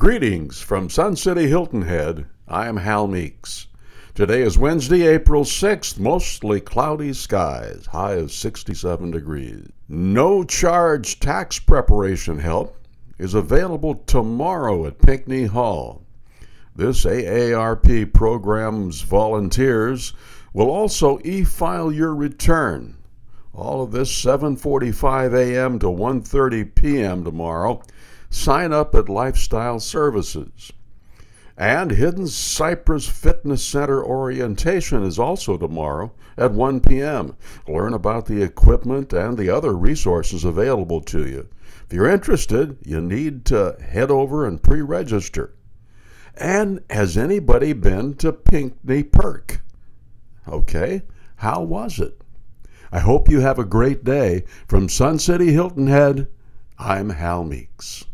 Greetings from Sun City Hilton Head. I am Hal Meeks. Today is Wednesday, April 6th, mostly cloudy skies, high of 67 degrees. No charge tax preparation help is available tomorrow at Pinckney Hall. This AARP program's volunteers will also e-file your return. All of this 7:45 a.m. to 1:30 p.m. tomorrow sign up at Lifestyle Services. And Hidden Cypress Fitness Center orientation is also tomorrow at 1 p.m. Learn about the equipment and the other resources available to you. If you're interested, you need to head over and pre register. And has anybody been to Pinckney Perk? Okay, how was it? I hope you have a great day. From Sun City Hilton Head, I'm Hal Meeks.